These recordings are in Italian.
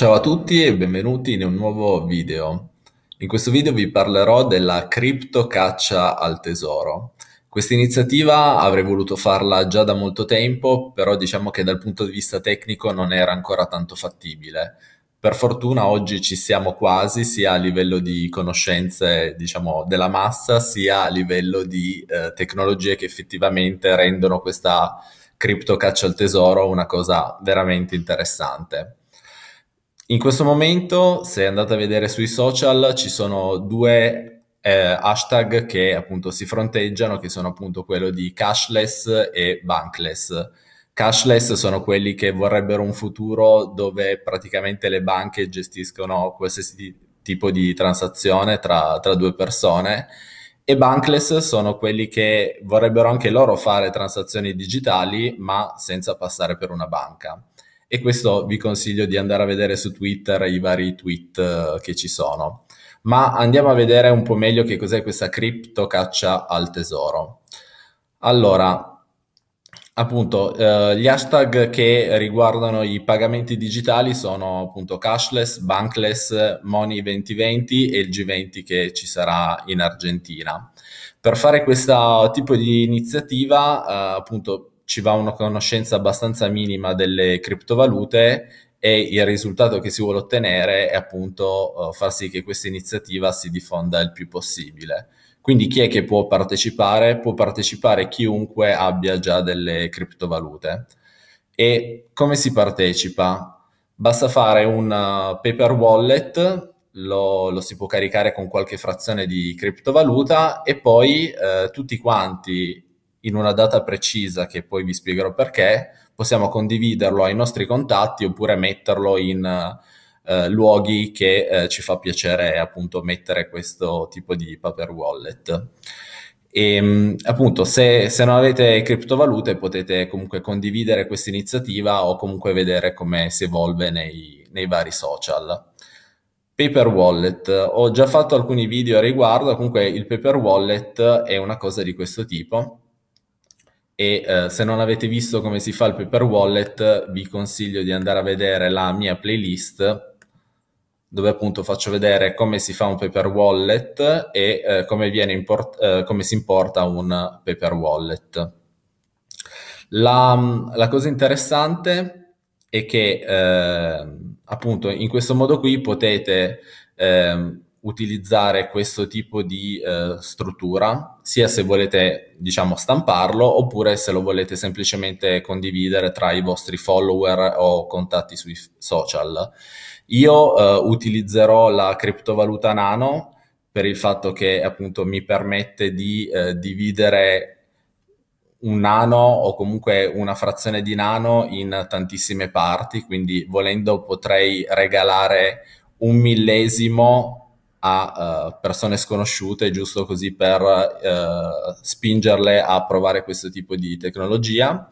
Ciao a tutti e benvenuti in un nuovo video. In questo video vi parlerò della cripto caccia al tesoro. Questa iniziativa avrei voluto farla già da molto tempo, però diciamo che dal punto di vista tecnico non era ancora tanto fattibile. Per fortuna oggi ci siamo quasi sia a livello di conoscenze diciamo, della massa sia a livello di eh, tecnologie che effettivamente rendono questa cripto caccia al tesoro una cosa veramente interessante. In questo momento, se andate a vedere sui social, ci sono due eh, hashtag che appunto si fronteggiano, che sono appunto quello di cashless e bankless. Cashless sono quelli che vorrebbero un futuro dove praticamente le banche gestiscono qualsiasi tipo di transazione tra, tra due persone e bankless sono quelli che vorrebbero anche loro fare transazioni digitali ma senza passare per una banca e questo vi consiglio di andare a vedere su Twitter i vari tweet eh, che ci sono. Ma andiamo a vedere un po' meglio che cos'è questa cripto caccia al tesoro. Allora, Appunto, eh, gli hashtag che riguardano i pagamenti digitali sono appunto cashless, bankless, Money 2020 e il G20 che ci sarà in Argentina. Per fare questo tipo di iniziativa, eh, appunto, ci va una conoscenza abbastanza minima delle criptovalute e il risultato che si vuole ottenere è appunto eh, far sì che questa iniziativa si diffonda il più possibile. Quindi chi è che può partecipare? Può partecipare chiunque abbia già delle criptovalute. E come si partecipa? Basta fare un eh, paper wallet, lo, lo, si può caricare con qualche frazione di criptovaluta e poi eh, tutti quanti in una data precisa che poi vi spiegherò perché, possiamo condividerlo ai nostri contatti oppure metterlo in eh, luoghi che eh, ci fa piacere appunto mettere questo tipo di paper wallet. E ehm, appunto, se, se, non avete criptovalute, potete comunque condividere questa iniziativa o comunque vedere come si evolve nei, nei, vari social. Paper wallet, ho già fatto alcuni video a riguardo, comunque il paper wallet è una cosa di questo tipo e eh, se non avete visto come si fa il paper wallet vi consiglio di andare a vedere la mia playlist dove appunto faccio vedere come si fa un paper wallet e eh, come, import- eh, come, si importa un paper wallet. La, la cosa interessante è che eh, appunto in questo modo qui potete ehm, utilizzare questo tipo di eh, struttura, sia se volete diciamo stamparlo oppure se lo volete semplicemente condividere tra i vostri follower o contatti sui social. Io eh, utilizzerò la criptovaluta Nano per il fatto che appunto mi permette di eh, dividere un nano o comunque una frazione di nano in tantissime parti, quindi volendo potrei regalare un millesimo a uh, persone sconosciute, giusto così per uh, spingerle a provare questo tipo di tecnologia.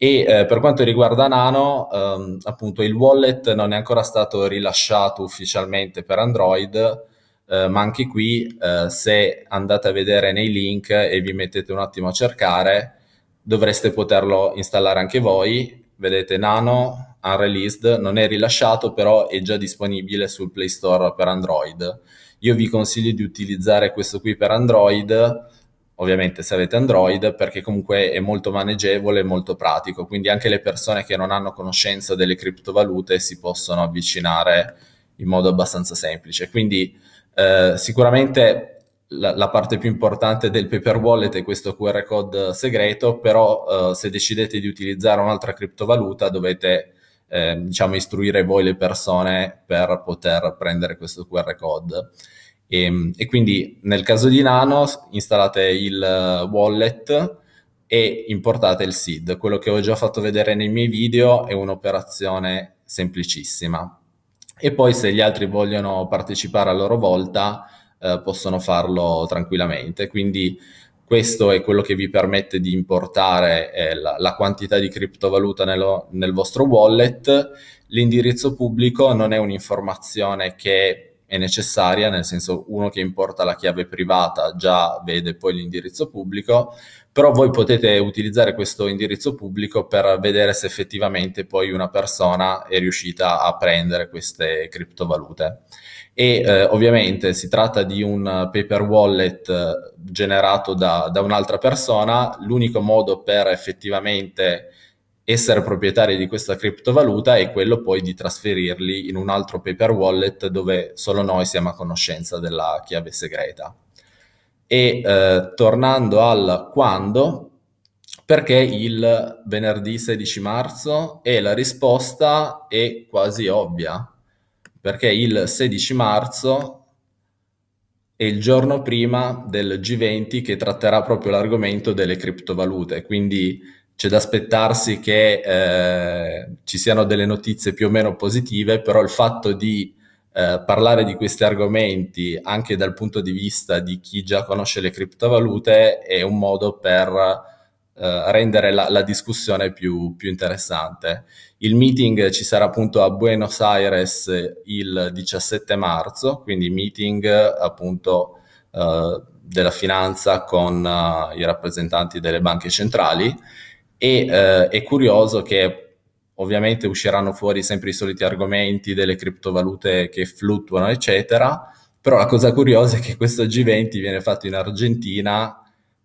E eh, per quanto riguarda Nano, ehm, appunto il wallet non è ancora stato rilasciato ufficialmente per Android, eh, ma anche qui eh, se andate a vedere nei link e vi mettete un attimo a cercare, dovreste poterlo installare anche voi. Vedete Nano, unreleased, non è rilasciato, però è già disponibile sul Play Store per Android. Io vi consiglio di utilizzare questo qui per Android, ovviamente se avete Android, perché comunque è molto maneggevole e molto pratico, quindi anche le persone che non hanno conoscenza delle criptovalute si possono avvicinare in modo abbastanza semplice. Quindi eh, sicuramente la, la, parte più importante del paper wallet è questo QR code segreto, però eh, se decidete di utilizzare un'altra criptovaluta dovete eh, diciamo, istruire voi le persone per poter prendere questo QR code. E, ehm, e quindi nel caso di Nano installate il eh, wallet e importate il SID. Quello che ho già fatto vedere nei miei video è un'operazione semplicissima. E poi se gli altri vogliono partecipare a loro volta eh, possono farlo tranquillamente. Quindi questo è quello che vi permette di importare eh, la, la, quantità di criptovaluta nello, nel vostro wallet. L'indirizzo pubblico non è un'informazione che è necessaria, nel senso uno che importa la chiave privata già vede poi l'indirizzo pubblico, però voi potete utilizzare questo indirizzo pubblico per vedere se effettivamente poi una persona è riuscita a prendere queste criptovalute. E eh, ovviamente si tratta di un paper wallet eh, generato da, da un'altra persona, l'unico modo per effettivamente essere proprietari di questa criptovaluta e quello poi di trasferirli in un altro paper wallet dove solo noi siamo a conoscenza della chiave segreta. E eh, tornando al quando, perché il venerdì 16 marzo? E la risposta è quasi ovvia, perché il 16 marzo è il giorno prima del G20 che tratterà proprio l'argomento delle criptovalute, quindi c'è da aspettarsi che eh, ci siano delle notizie più o meno positive, però il fatto di eh, parlare di questi argomenti anche dal punto di vista di chi già conosce le criptovalute è un modo per eh, rendere la, la discussione più, più, interessante. Il meeting ci sarà appunto a Buenos Aires il 17 marzo, quindi meeting appunto eh, della finanza con uh, i rappresentanti delle banche centrali e eh, è curioso che ovviamente usciranno fuori sempre i soliti argomenti delle criptovalute che fluttuano, eccetera, però la cosa curiosa è che questo G20 viene fatto in Argentina,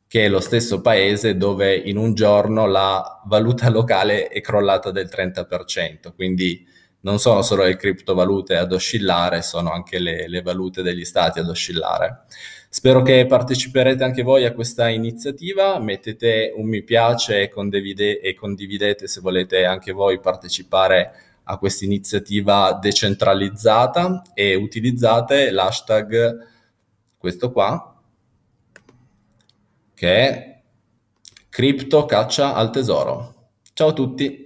che è lo stesso paese dove in un giorno la valuta locale è crollata del 30%, quindi non sono solo le criptovalute ad oscillare, sono anche le, le valute degli stati ad oscillare. Spero che parteciperete anche voi a questa iniziativa, mettete un mi piace e, condivide- e condividete se volete anche voi partecipare a questa iniziativa decentralizzata e utilizzate l'hashtag questo qua che è cripto caccia al tesoro. Ciao a tutti!